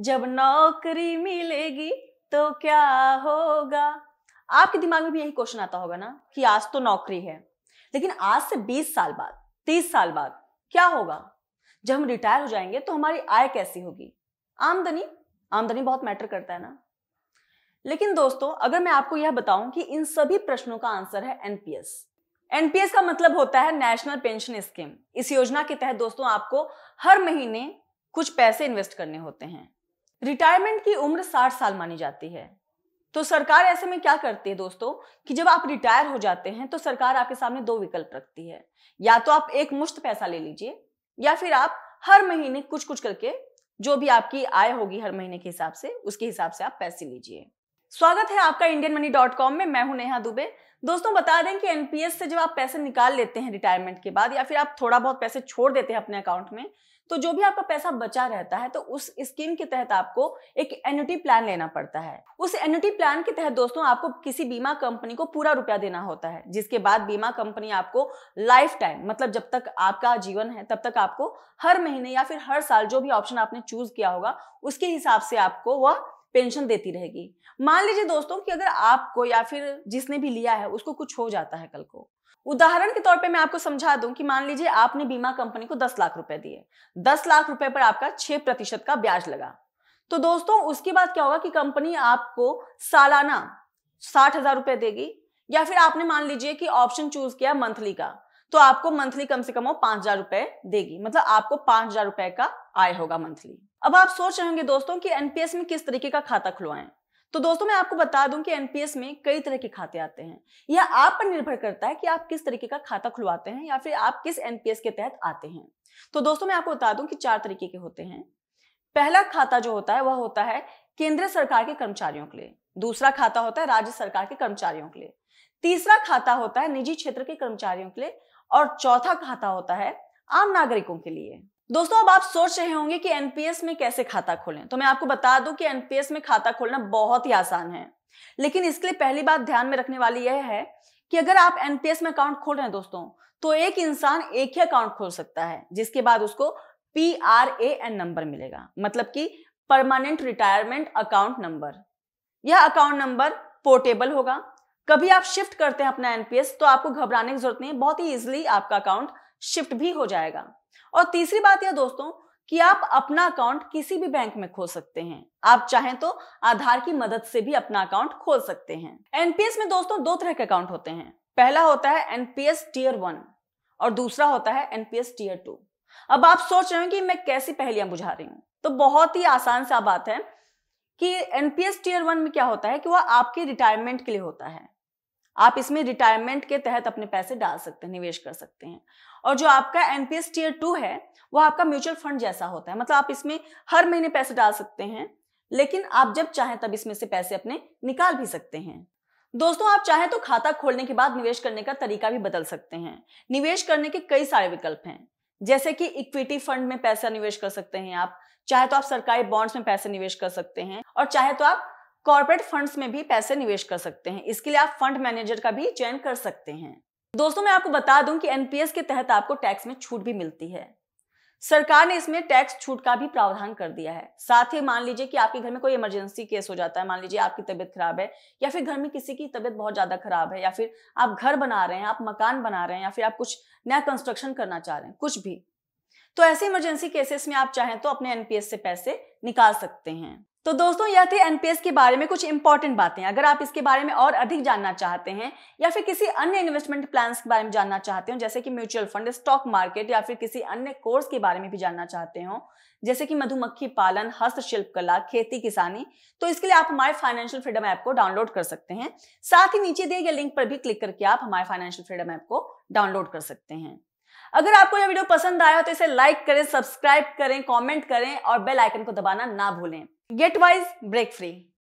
जब नौकरी मिलेगी तो क्या होगा आपके दिमाग में भी यही क्वेश्चन आता होगा ना कि आज तो नौकरी है लेकिन आज से 20 साल बाद 30 साल बाद क्या होगा जब हम रिटायर हो जाएंगे तो हमारी आय कैसी होगी आमदनी आमदनी बहुत मैटर करता है ना लेकिन दोस्तों अगर मैं आपको यह बताऊं कि इन सभी प्रश्नों का आंसर है एनपीएस एनपीएस का मतलब होता है नेशनल पेंशन स्कीम इस योजना के तहत दोस्तों आपको हर महीने कुछ पैसे इन्वेस्ट करने होते हैं रिटायरमेंट की उम्र 60 साल मानी जाती है तो सरकार ऐसे में क्या करती है दोस्तों कि जब आप रिटायर हो जाते हैं तो सरकार आपके सामने दो विकल्प रखती है या तो आप एक मुश्त पैसा ले लीजिए या फिर आप हर महीने कुछ कुछ करके जो भी आपकी आय होगी हर महीने के हिसाब से उसके हिसाब से आप पैसे लीजिए स्वागत है आपका इंडियन मनी डॉट कॉम में मैं हूं नेहा दुबे दोस्तों बता दें कि एनपीएस से जब आप पैसे निकाल लेते हैं रिटायरमेंट के बाद या फिर आप थोड़ा बहुत पैसे छोड़ देते हैं अपने अकाउंट में तो जो भी आपका पैसा बचा रहता है तो उस स्कीम के तहत आपको एक एनुटी प्लान लेना पड़ता है उस एनुटी प्लान के तहत दोस्तों आपको किसी बीमा कंपनी को पूरा रुपया देना होता है जिसके बाद बीमा कंपनी आपको लाइफ टाइम मतलब जब तक आपका जीवन है तब तक आपको हर महीने या फिर हर साल जो भी ऑप्शन आपने चूज किया होगा उसके हिसाब से आपको वह पेंशन देती रहेगी मान लीजिए दोस्तों कि अगर आपको या फिर जिसने भी लिया है उसको कुछ हो जाता है कल को उदाहरण के तौर पे मैं आपको समझा दूं कि मान लीजिए आपने बीमा कंपनी को दस लाख रुपए दिए दस लाख रुपए पर आपका छह प्रतिशत का ब्याज लगा तो दोस्तों उसके बाद क्या होगा कि कंपनी आपको सालाना साठ हजार रुपए देगी या फिर आपने मान लीजिए कि ऑप्शन चूज किया मंथली का तो आपको मंथली कम से कम वो पांच हजार रुपए देगी मतलब आपको पांच हजार रुपए का आय होगा मंथली अब आप सोच रहे होंगे दोस्तों कि एनपीएस में किस तरीके का खाता खुलवाएं तो दोस्तों मैं आपको बता दूं कि एनपीएस में कई तरह के खाते आते हैं यह आप पर निर्भर करता है कि आप किस तरीके का खाता खुलवाते हैं या फिर आप किस एनपीएस के तहत आते हैं तो दोस्तों मैं आपको बता दूं कि चार तरीके के होते हैं पहला खाता जो होता है वह होता है केंद्र सरकार के कर्मचारियों के लिए दूसरा खाता होता है राज्य सरकार के कर्मचारियों के लिए तीसरा खाता होता है निजी क्षेत्र के कर्मचारियों के लिए और चौथा खाता होता है आम नागरिकों के लिए दोस्तों अब आप सोच रहे होंगे कि एनपीएस में कैसे खाता खोलें तो मैं आपको बता दूं कि एनपीएस में खाता खोलना बहुत ही आसान है लेकिन इसके लिए पहली बात ध्यान में रखने वाली यह है कि अगर आप एनपीएस में अकाउंट खोल रहे हैं दोस्तों तो एक इंसान एक ही अकाउंट खोल सकता है जिसके बाद उसको P R A N number मिलेगा मतलब कि परमानेंट रिटायरमेंट अकाउंट नंबर यह अकाउंट नंबर पोर्टेबल होगा कभी आप शिफ्ट करते हैं अपना एनपीएस तो आपको घबराने की जरूरत नहीं है बहुत ही इजिली आपका अकाउंट शिफ्ट भी हो जाएगा और तीसरी बात यह दोस्तों कि आप अपना अकाउंट किसी भी बैंक में खोल सकते हैं आप चाहें तो आधार की मदद से भी अपना अकाउंट खोल सकते हैं एनपीएस में दोस्तों दो तरह के अकाउंट होते हैं पहला होता है एनपीएस टीयर वन और दूसरा होता है एनपीएस टीयर टू अब आप सोच रहे हो कि मैं कैसी पहलियां बुझा रही हूं तो बहुत ही आसान सा बात है कि एनपीएस टीयर वन में क्या होता है कि वह आपके रिटायरमेंट के लिए होता है आप इसमें रिटायरमेंट के तहत अपने पैसे डाल सकते हैं निवेश कर सकते हैं और जो आपका एनपीएस टीयर टू है वो आपका म्यूचुअल फंड जैसा होता है मतलब आप इसमें हर महीने पैसे डाल सकते हैं लेकिन आप जब चाहें तब इसमें से पैसे अपने निकाल भी सकते हैं दोस्तों आप चाहें तो खाता खोलने के बाद निवेश करने का तरीका भी बदल सकते हैं निवेश करने के कई सारे विकल्प हैं जैसे कि इक्विटी फंड में पैसा निवेश कर सकते हैं आप चाहे तो आप सरकारी बॉन्ड्स में पैसे निवेश कर सकते हैं और चाहे तो आप कॉर्पोरेट फंड्स में भी पैसे निवेश कर सकते हैं इसके लिए आप फंड मैनेजर का भी चयन कर सकते हैं दोस्तों मैं आपको बता दूं कि एनपीएस के तहत आपको टैक्स में छूट भी मिलती है सरकार ने इसमें टैक्स छूट का भी प्रावधान कर दिया है साथ ही मान लीजिए कि आपके घर में कोई इमरजेंसी केस हो जाता है मान लीजिए आपकी तबीयत खराब है या फिर घर में किसी की तबीयत बहुत ज्यादा खराब है या फिर आप घर बना रहे हैं आप मकान बना रहे हैं या फिर आप कुछ नया कंस्ट्रक्शन करना चाह रहे हैं कुछ भी तो ऐसे इमरजेंसी केसेस में आप चाहें तो अपने एनपीएस से पैसे निकाल सकते हैं तो दोस्तों यह थे एनपीएस के बारे में कुछ इंपॉर्टेंट बातें अगर आप इसके बारे में और अधिक जानना चाहते हैं या फिर किसी अन्य इन्वेस्टमेंट प्लान के बारे में जानना चाहते हो जैसे कि म्यूचुअल फंड स्टॉक मार्केट या फिर किसी अन्य कोर्स के बारे में भी जानना चाहते हो जैसे कि मधुमक्खी पालन हस्तशिल्प कला खेती किसानी तो इसके लिए आप हमारे फाइनेंशियल फ्रीडम ऐप को डाउनलोड कर सकते हैं साथ ही नीचे दिए गए लिंक पर भी क्लिक करके आप हमारे फाइनेंशियल फ्रीडम ऐप को डाउनलोड कर सकते हैं अगर आपको यह वीडियो पसंद आया हो तो इसे लाइक करें सब्सक्राइब करें कमेंट करें और बेल आइकन को दबाना ना भूलें गेट वाइज ब्रेक फ्री